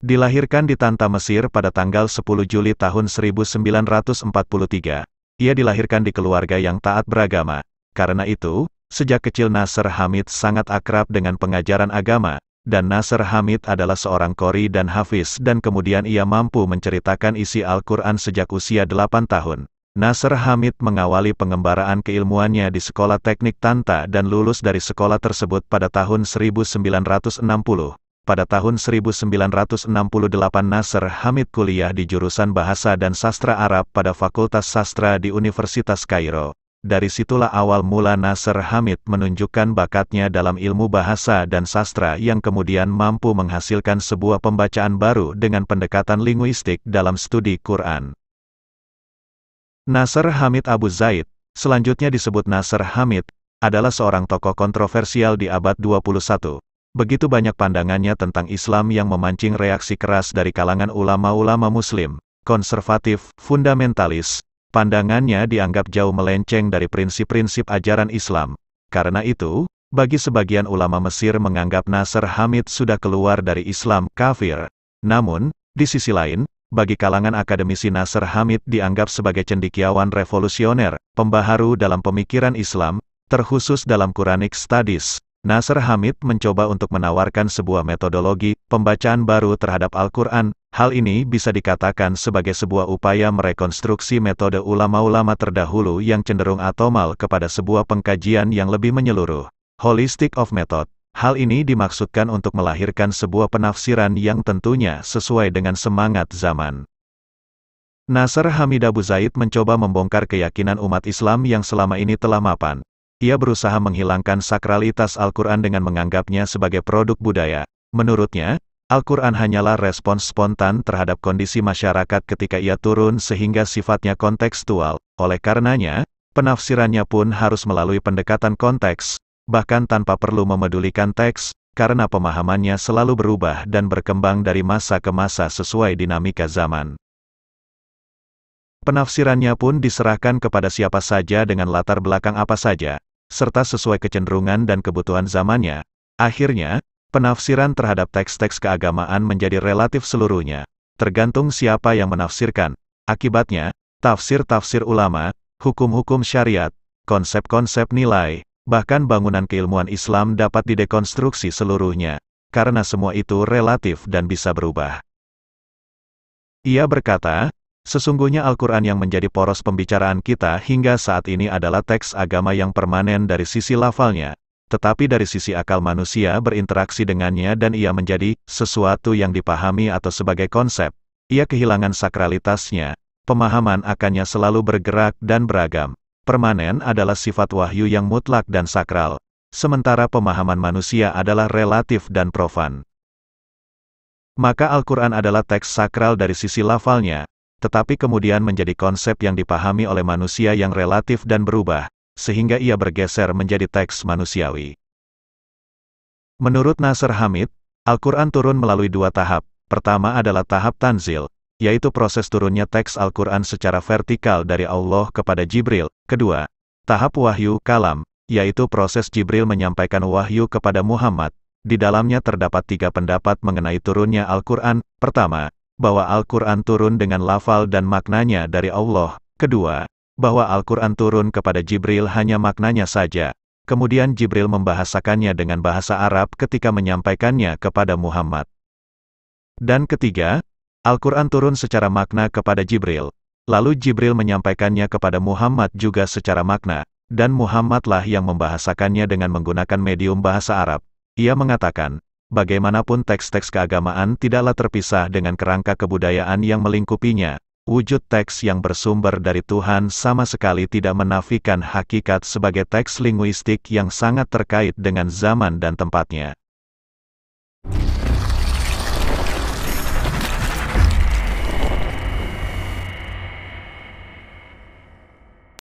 Dilahirkan di Tanta Mesir pada tanggal 10 Juli tahun 1943, ia dilahirkan di keluarga yang taat beragama. Karena itu, sejak kecil Nasr Hamid sangat akrab dengan pengajaran agama, dan Nasr Hamid adalah seorang kori dan hafiz dan kemudian ia mampu menceritakan isi Al-Quran sejak usia 8 tahun. Nasr Hamid mengawali pengembaraan keilmuannya di Sekolah Teknik Tanta dan lulus dari sekolah tersebut pada tahun 1960 pada tahun 1968 Nasser Hamid kuliah di jurusan Bahasa dan Sastra Arab pada Fakultas Sastra di Universitas Kairo. Dari situlah awal mula Nasser Hamid menunjukkan bakatnya dalam ilmu bahasa dan sastra yang kemudian mampu menghasilkan sebuah pembacaan baru dengan pendekatan linguistik dalam studi Quran. Nasser Hamid Abu Zaid, selanjutnya disebut Nasser Hamid, adalah seorang tokoh kontroversial di abad 21 begitu banyak pandangannya tentang Islam yang memancing reaksi keras dari kalangan ulama-ulama muslim, konservatif, fundamentalis, pandangannya dianggap jauh melenceng dari prinsip-prinsip ajaran Islam. Karena itu, bagi sebagian ulama Mesir menganggap Nasr Hamid sudah keluar dari Islam kafir. Namun, di sisi lain, bagi kalangan akademisi Nasr Hamid dianggap sebagai cendikiawan revolusioner, pembaharu dalam pemikiran Islam, terkhusus dalam Quranic Studies. Nasr Hamid mencoba untuk menawarkan sebuah metodologi pembacaan baru terhadap Al-Quran. Hal ini bisa dikatakan sebagai sebuah upaya merekonstruksi metode ulama-ulama terdahulu yang cenderung atomal kepada sebuah pengkajian yang lebih menyeluruh. Holistic of Method. Hal ini dimaksudkan untuk melahirkan sebuah penafsiran yang tentunya sesuai dengan semangat zaman. Nasr Hamid Abu Zaid mencoba membongkar keyakinan umat Islam yang selama ini telah mapan, ia berusaha menghilangkan sakralitas Al-Quran dengan menganggapnya sebagai produk budaya. Menurutnya, Al-Quran hanyalah respons spontan terhadap kondisi masyarakat ketika ia turun sehingga sifatnya kontekstual. Oleh karenanya, penafsirannya pun harus melalui pendekatan konteks, bahkan tanpa perlu memedulikan teks, karena pemahamannya selalu berubah dan berkembang dari masa ke masa sesuai dinamika zaman. Penafsirannya pun diserahkan kepada siapa saja dengan latar belakang apa saja serta sesuai kecenderungan dan kebutuhan zamannya. Akhirnya, penafsiran terhadap teks-teks keagamaan menjadi relatif seluruhnya, tergantung siapa yang menafsirkan. Akibatnya, tafsir-tafsir ulama, hukum-hukum syariat, konsep-konsep nilai, bahkan bangunan keilmuan Islam dapat didekonstruksi seluruhnya, karena semua itu relatif dan bisa berubah. Ia berkata, Sesungguhnya Al-Quran yang menjadi poros pembicaraan kita hingga saat ini adalah teks agama yang permanen dari sisi lafalnya, tetapi dari sisi akal manusia berinteraksi dengannya dan ia menjadi sesuatu yang dipahami atau sebagai konsep. Ia kehilangan sakralitasnya, pemahaman akannya selalu bergerak dan beragam. Permanen adalah sifat wahyu yang mutlak dan sakral, sementara pemahaman manusia adalah relatif dan profan. Maka Al-Quran adalah teks sakral dari sisi lafalnya, tetapi kemudian menjadi konsep yang dipahami oleh manusia yang relatif dan berubah, sehingga ia bergeser menjadi teks manusiawi. Menurut Nasr Hamid, Al-Quran turun melalui dua tahap. Pertama adalah tahap tanzil, yaitu proses turunnya teks Al-Quran secara vertikal dari Allah kepada Jibril. Kedua, tahap wahyu kalam, yaitu proses Jibril menyampaikan wahyu kepada Muhammad. Di dalamnya terdapat tiga pendapat mengenai turunnya Al-Quran. Pertama, bahwa Al-Quran turun dengan lafal dan maknanya dari Allah. Kedua, bahwa Al-Quran turun kepada Jibril hanya maknanya saja. Kemudian Jibril membahasakannya dengan bahasa Arab ketika menyampaikannya kepada Muhammad. Dan ketiga, Al-Quran turun secara makna kepada Jibril. Lalu Jibril menyampaikannya kepada Muhammad juga secara makna, dan Muhammadlah yang membahasakannya dengan menggunakan medium bahasa Arab. Ia mengatakan, bagaimanapun teks-teks keagamaan tidaklah terpisah dengan kerangka kebudayaan yang melingkupinya. Wujud teks yang bersumber dari Tuhan sama sekali tidak menafikan hakikat sebagai teks linguistik yang sangat terkait dengan zaman dan tempatnya.